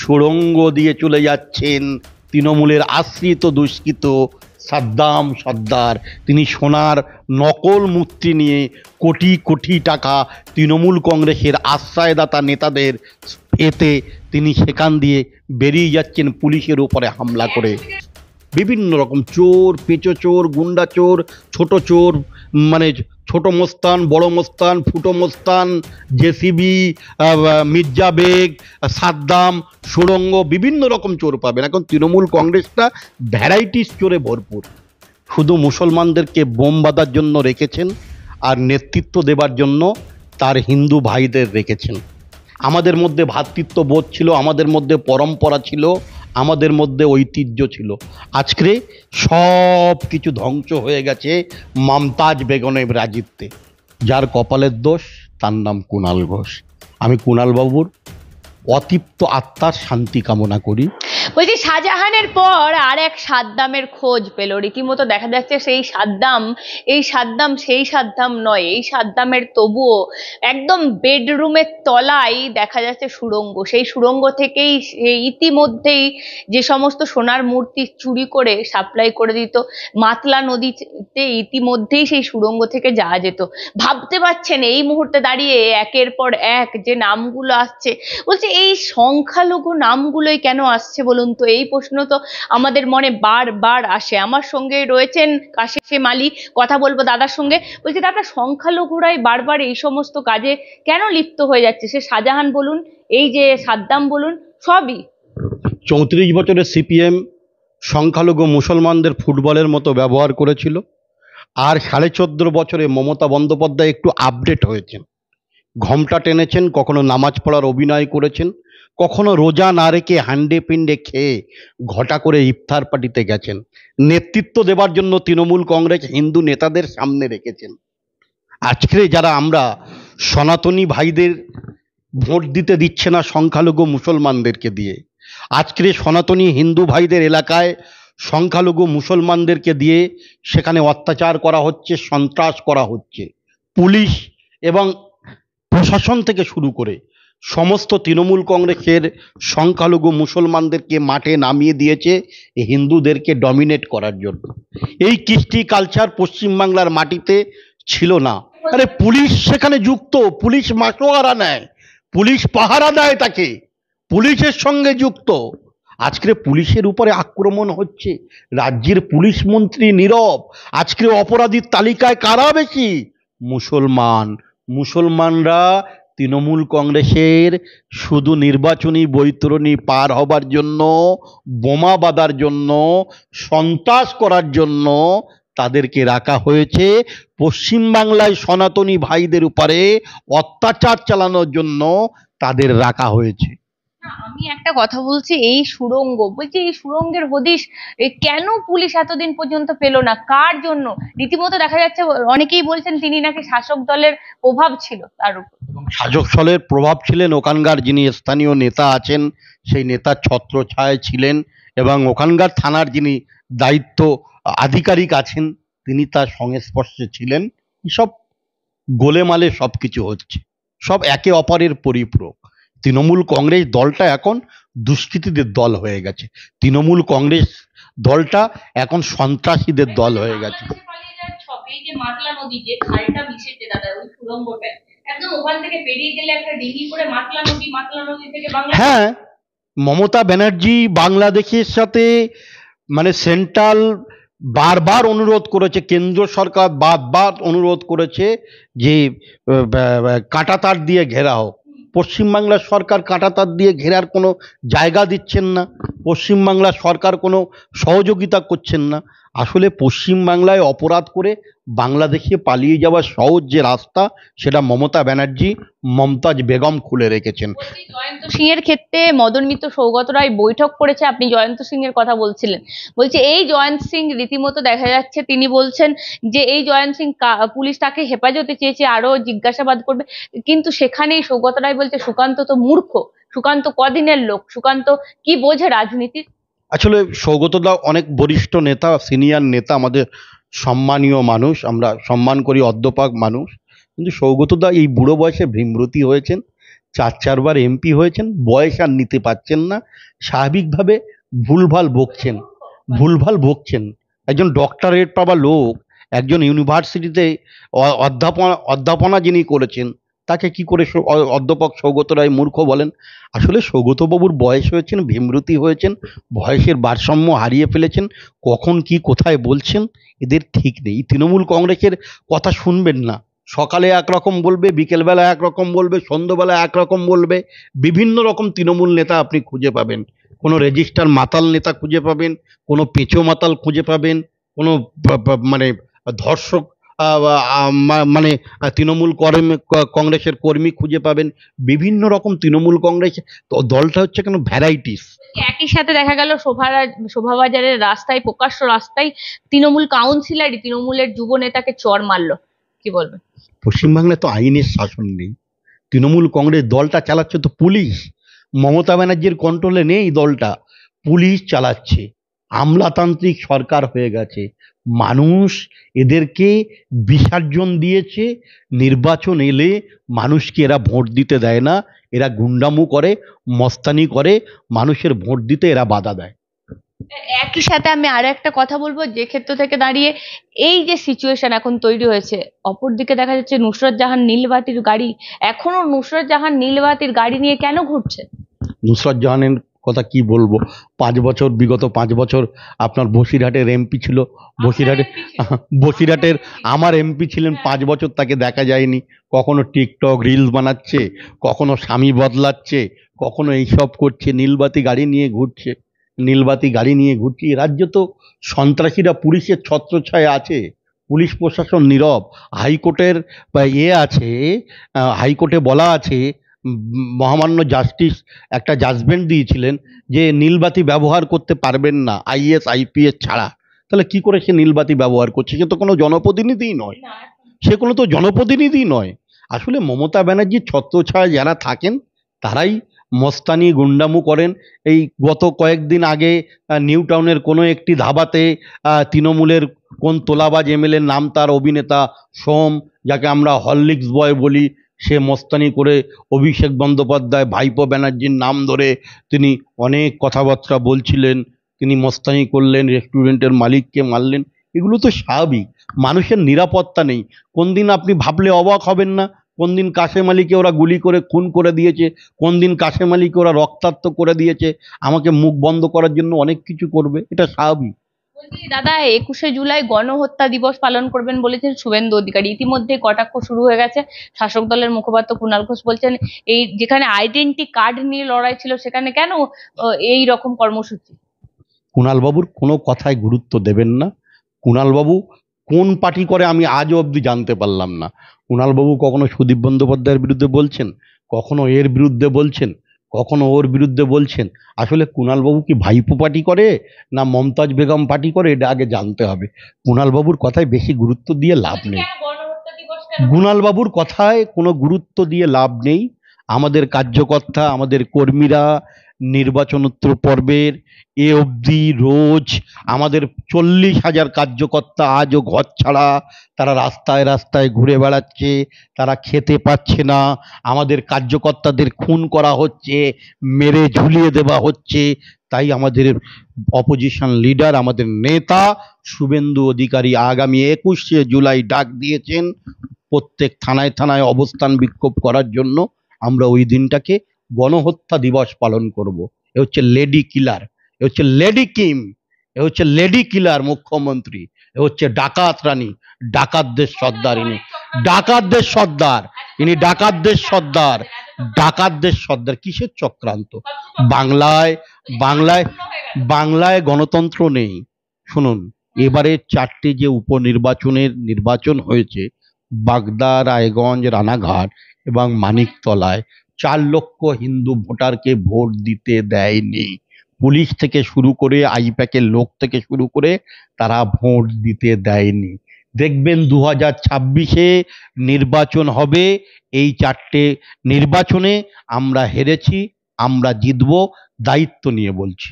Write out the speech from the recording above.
সুরঙ্গ দিয়ে চলে যাচ্ছেন তৃণমূলের আশ্রিত দুষ্কৃত সাদ্দাম সর্দার তিনি সোনার নকল মূর্তি নিয়ে কোটি কোটি টাকা তৃণমূল কংগ্রেসের আশ্রয়দাতা নেতাদের এতে তিনি সেখান দিয়ে বেরিয়ে যাচ্ছেন পুলিশের উপরে হামলা করে বিভিন্ন রকম চোর পেঁচো চোর গুন্ডা চোর ছোট চোর মানে ছোট মোস্তান বড় মোস্তান ফুটো মোস্তান জেসিবি মির্জা বেগ সাদ্দাম সুরঙ্গ বিভিন্ন রকম চোর পাবেন এখন তৃণমূল কংগ্রেসটা ভ্যারাইটিস চোরে ভরপুর শুধু মুসলমানদেরকে বোম বাঁধার জন্য রেখেছেন আর নেতৃত্ব দেবার জন্য তার হিন্দু ভাইদের রেখেছেন আমাদের মধ্যে ভ্রাতৃত্ব বোধ ছিল আমাদের মধ্যে পরম্পরা ছিল আমাদের মধ্যে ঐতিহ্য ছিল আজকে সব কিছু ধ্বংস হয়ে গেছে মমতাজ বেগমের রাজিত্বে যার কপালের দোষ তার নাম কুণাল ঘোষ আমি কুণালবাবুর অতিপ্ত আত্মার শান্তি কামনা করি শাহজাহানের পর আর এক সাদ্দামের খোঁজ পেল রীতিমতো দেখা যাচ্ছে সেই সাদ্দাম এই সাদ্দাম সেই সাদ্দাম নয় এই সাদ্দামের তবুও একদম বেডরুমের তলায় দেখা যাচ্ছে সুরঙ্গ সেই সুরঙ্গ থেকেই ইতিমধ্যেই যে সমস্ত সোনার মূর্তি চুরি করে সাপ্লাই করে দিত মাতলা নদীতে ইতিমধ্যেই সেই সুরঙ্গ থেকে যাওয়া যেত ভাবতে পারছেন এই মুহূর্তে দাঁড়িয়ে একের পর এক যে নামগুলো আসছে বলছে এই সংখ্যালঘু নামগুলোই কেন আসছে বলুন তো এই প্রশ্ন তো আমাদের মনে বারবার আসে আমার সঙ্গে রয়েছেন কাশেম মালি কথা বলবো দাদার সঙ্গে বলছি দাদা সংখ্যালঘুরাই বারবার এই সমস্ত কাজে কেন লিপ্ত হয়ে যাচ্ছে সে শাহজাহান বলুন এই যে সাদ্দাম বলুন সবই চৌত্রিশ বছরে সিপিএম সংখ্যালঘু মুসলমানদের ফুটবলের মতো ব্যবহার করেছিল আর সাড়ে চোদ্দ বছরে মমতা বন্দ্যোপাধ্যায় একটু আপডেট হয়েছেন ঘমটা টেনেছেন কখনো নামাজ পড়ার অভিনয় করেছেন কখনো রোজা না রেখে হান্ডে পিন্ডে খেয়ে ঘটা করে ইফতার পার্টিতে গেছেন নেতৃত্ব দেবার জন্য তৃণমূল কংগ্রেস হিন্দু নেতাদের সামনে রেখেছেন আজকে যারা আমরা সনাতনী ভাইদের ভোট দিতে দিচ্ছে না সংখ্যালঘু মুসলমানদেরকে দিয়ে আজকের সনাতনী হিন্দু ভাইদের এলাকায় সংখ্যালঘু মুসলমানদেরকে দিয়ে সেখানে অত্যাচার করা হচ্ছে সন্ত্রাস করা হচ্ছে পুলিশ এবং প্রশাসন থেকে শুরু করে সমস্ত তৃণমূল কংগ্রেসের সংখ্যালঘু মুসলমানদেরকে মাঠে নামিয়ে দিয়েছে হিন্দুদেরকে ডমিনেট করার জন্য এই কৃষ্টি কালচার পশ্চিমবাংলার মাটিতে ছিল না আরে পুলিশ সেখানে যুক্ত পুলিশ মাসোয়ারা নেয় পুলিশ পাহারা দেয় তাকে পুলিশের সঙ্গে যুক্ত আজকে পুলিশের উপরে আক্রমণ হচ্ছে রাজ্যের পুলিশ মন্ত্রী নীরব আজকে অপরাধীর তালিকায় কারা বেশি মুসলমান মুসলমানরা তৃণমূল কংগ্রেসের শুধু নির্বাচনী বৈতরণী পার হবার জন্য বোমা বাঁধার জন্য সন্ত্রাস করার জন্য তাদেরকে রাখা হয়েছে পশ্চিমবাংলায় সনাতনী ভাইদের উপরে অত্যাচার চালানোর জন্য তাদের রাখা হয়েছে আমি একটা কথা বলছি এই সুরঙ্গ বলছি এই সুরঙ্গের হদিশ কেন পুলিশ এতদিন পর্যন্ত পেল না কার জন্য রীতিমতো দেখা যাচ্ছে অনেকেই বলছেন তিনি নাকি শাসক দলের প্রভাব ছিল তার উপর শাসক দলের প্রভাব ছিলেন ওখানকার যিনি স্থানীয় নেতা আছেন সেই নেতার ছত্রছায় ছিলেন এবং ওখানকার থানার যিনি দায়িত্ব আধিকারিক আছেন তিনি তার সংস্পর্শে ছিলেন সব গোলেমালে সব কিছু হচ্ছে সব একে অপরের পরিপূরক তৃণমূল কংগ্রেস দলটা এখন দুষ্কৃতীদের দল হয়ে গেছে তৃণমূল কংগ্রেস দলটা এখন সন্ত্রাসীদের দল হয়ে গেছে হ্যাঁ মমতা ব্যানার্জি বাংলাদেশের সাথে মানে সেন্ট্রাল বারবার অনুরোধ করেছে কেন্দ্র সরকার বারবার অনুরোধ করেছে যে কাটাতার দিয়ে ঘেরা হোক পশ্চিমবাংলার সরকার কাঁটাতার দিয়ে ঘেরার কোনো জায়গা দিচ্ছেন না পশ্চিমবাংলার সরকার কোনো সহযোগিতা করছেন না আসলে পশ্চিমবাংলায় অপরাধ করে বাংলাদেশে পালিয়ে যাওয়ার সহজ যে রাস্তা সেটা মমতা ব্যানার্জি মমতাজ বেগম খুলে রেখেছেন জয়ন্ত সিং এর ক্ষেত্রে মদন মিত্র সৌগত রায় বৈঠক করেছে আপনি জয়ন্ত সিং এর কথা বলছিলেন বলছে এই জয়ন্ত সিং রীতিমতো দেখা যাচ্ছে তিনি বলছেন যে এই জয়ন্ত সিং পুলিশ তাকে হেফাজতে চেয়েছে আরো জিজ্ঞাসাবাদ করবে কিন্তু সেখানেই সৌগত রায় বলছে সুকান্ত তো মূর্খ সুকান্ত কদিনের লোক সুকান্ত কি বোঝে রাজনীতির আসলে সৌগতদা অনেক বরিষ্ঠ নেতা সিনিয়র নেতা আমাদের সম্মানীয় মানুষ আমরা সম্মান করি অধ্যপাক মানুষ কিন্তু সৌগতদা এই বুড়ো বয়সে ভীমরতি হয়েছেন চার চারবার এমপি হয়েছেন বয়স আর নিতে পারছেন না স্বাভাবিকভাবে ভুলভাল বকছেন ভুলভাল বকছেন একজন ডক্টরেট পাওয়া লোক একজন ইউনিভার্সিটিতে অধ্যাপনা অধ্যাপনা যিনি করেছেন তাকে কি করে অধ্যাপক সৌগত রায় মূর্খ বলেন আসলে সৌগতবাবুর বয়স হয়েছেন ভীমরতি হয়েছেন বয়সের ভারসাম্য হারিয়ে ফেলেছেন কখন কি কোথায় বলছেন এদের ঠিক নেই তৃণমূল কংগ্রেসের কথা শুনবেন না সকালে একরকম বলবে বিকেলবেলা একরকম বলবে সন্ধ্যেবেলা একরকম বলবে বিভিন্ন রকম তৃণমূল নেতা আপনি খুঁজে পাবেন কোনো রেজিস্টার মাতাল নেতা খুঁজে পাবেন কোনো পেঁচো মাতাল খুঁজে পাবেন কোনো মানে ধর্ষক মানে তৃণমূল কংগ্রেসের কর্মী খুঁজে পাবেন বিভিন্ন রকম তৃণমূল কংগ্রেস দলটা হচ্ছে কেন ভ্যারাইটিস একই সাথে দেখা গেল শোভা শোভাবাজারের রাস্তায় প্রকাশ্য রাস্তায় তৃণমূল কাউন্সিলারই তৃণমূলের যুব নেতাকে চর মারল কি বলবেন পশ্চিমবাংলায় তো আইনের শাসন নেই তৃণমূল কংগ্রেস দলটা চালাচ্ছে তো পুলিশ মমতা ব্যানার্জির কন্ট্রোলে নেই দলটা পুলিশ চালাচ্ছে আমলাতান্ত্রিক সরকার হয়ে গেছে মানুষ এদেরকে বিসর্জন দিয়েছে নির্বাচন এলে মানুষকে এরা ভোট দিতে দেয় না এরা গুন্ডামু করে মস্তানি করে মানুষের ভোট দিতে এরা বাধা দেয় একই সাথে আমি আর একটা কথা বলবো যে ক্ষেত্র থেকে দাঁড়িয়ে এই যে সিচুয়েশন এখন তৈরি হয়েছে অপরদিকে দেখা যাচ্ছে নুসরত জাহান নীলবাতির গাড়ি এখনো নুসরত জাহান নীলবাতির গাড়ি নিয়ে কেন ঘুরছে নুসরত জাহানের কথা কি বলবো পাঁচ বছর বিগত পাঁচ বছর আপনার বসিরহাটের এমপি ছিল বসিরহাটে বসিরহাটের আমার এমপি ছিলেন হ্যাঁ। পাঁচ বছর তাকে দেখা যায়নি কখনো টিকটক রিলস বানাচ্ছে কখনো স্বামী বদলাচ্ছে কখনো এইসব করছে নীলবাতি গাড়ি নিয়ে ঘুরছে নীলবাতি গাড়ি নিয়ে ঘুরছে রাজ্য তো সন্ত্রাসীরা পুলিশের ছত্রছায় আছে পুলিশ প্রশাসন নীরব হাইকোর্টের ইয়ে আছে হাইকোর্টে বলা আছে মহামান্য জাস্টিস একটা জাজমেন্ট দিয়েছিলেন যে নীলবাতি ব্যবহার করতে পারবেন না আইএস আইপিএস ছাড়া তাহলে কি করে সে নীলবাতি ব্যবহার করছে সে তো কোনো জনপ্রতিনিধিই নয় সে কোনো তো জনপ্রতিনিধি নয় আসলে মমতা ব্যানার্জির ছত্রছায় যারা থাকেন তারাই মস্তানি গুন্ডামু করেন এই গত কয়েকদিন আগে নিউ টাউনের কোনো একটি ধাবাতে তৃণমূলের কোন তোলাবাজ এমএলএর নাম তার অভিনেতা সোম যাকে আমরা হরলিক্স বয় বলি সে মস্তানি করে অভিষেক বন্দ্যোপাধ্যায় ভাইপো ব্যানার্জির নাম ধরে তিনি অনেক কথাবার্তা বলছিলেন তিনি মস্তানি করলেন রেস্টুরেন্টের মালিককে মারলেন এগুলো তো স্বাভাবিক মানুষের নিরাপত্তা নেই কোন দিন আপনি ভাবলে অবাক হবেন না কোন দিন কাশে মালিকে ওরা গুলি করে খুন করে দিয়েছে কোন দিন কাশে মালিকে ওরা রক্তাক্ত করে দিয়েছে আমাকে মুখ বন্ধ করার জন্য অনেক কিছু করবে এটা স্বাভাবিক বলছি দাদা একুশে জুলাই গণহত্যা দিবস পালন করবেন বলেছেন শুভেন্দু অধিকারী ইতিমধ্যে কটাক্ষ শুরু হয়ে গেছে শাসক দলের মুখপাত্র কুণাল ঘোষ বলছেন এই যেখানে আইডেন্টি কার্ড নিয়ে লড়াই ছিল সেখানে কেন এই রকম কর্মসূচি কুণালবাবুর কোনো কথায় গুরুত্ব দেবেন না কুণালবাবু কোন পার্টি করে আমি আজও অবধি জানতে পারলাম না কুণালবাবু কখনো সুদীপ বন্দ্যোপাধ্যায়ের বিরুদ্ধে বলছেন কখনো এর বিরুদ্ধে বলছেন কখনো ওর বিরুদ্ধে বলছেন আসলে কুণালবাবু কি ভাইপো পার্টি করে না মমতাজ বেগম পার্টি করে এটা আগে জানতে হবে কুণালবাবুর কথায় বেশি গুরুত্ব দিয়ে লাভ নেই কুণালবাবুর কথায় কোনো গুরুত্ব দিয়ে লাভ নেই আমাদের কার্যকর্তা আমাদের কর্মীরা নির্বাচনোত্তর পর্বের এ অবধি রোজ আমাদের চল্লিশ হাজার কার্যকর্তা আজও ঘর ছাড়া তারা রাস্তায় রাস্তায় ঘুরে বেড়াচ্ছে তারা খেতে পাচ্ছে না আমাদের কার্যকর্তাদের খুন করা হচ্ছে মেরে ঝুলিয়ে দেওয়া হচ্ছে তাই আমাদের অপোজিশন লিডার আমাদের নেতা শুভেন্দু অধিকারী আগামী একুশে জুলাই ডাক দিয়েছেন প্রত্যেক থানায় থানায় অবস্থান বিক্ষোভ করার জন্য আমরা ওই দিনটাকে গণহত্যা দিবস পালন করব। এ হচ্ছে লেডি কিলার এ হচ্ছে লেডি কিম এ হচ্ছে লেডি কিলার মুখ্যমন্ত্রী এ হচ্ছে ডাকাত রানী ডাকাতদের সর্দার ইনি ডাকাতদের সর্দার ইনি ডাকাতদের সর্দার ডাকাতদের সর্দার কিসের চক্রান্ত বাংলায় বাংলায় বাংলায় গণতন্ত্র নেই শুনুন এবারে চারটি যে উপনির্বাচনের নির্বাচন হয়েছে বাগদা রায়গঞ্জ রানাঘাট এবং মানিকতলায় চার লক্ষ হিন্দু ভোটারকে ভোট দিতে দেয়নি পুলিশ থেকে শুরু করে আইপ্যাকের লোক থেকে শুরু করে তারা ভোট দিতে দেয়নি দেখবেন দু হাজার ছাব্বিশে নির্বাচন হবে এই চারটে নির্বাচনে আমরা হেরেছি আমরা জিতব দায়িত্ব নিয়ে বলছি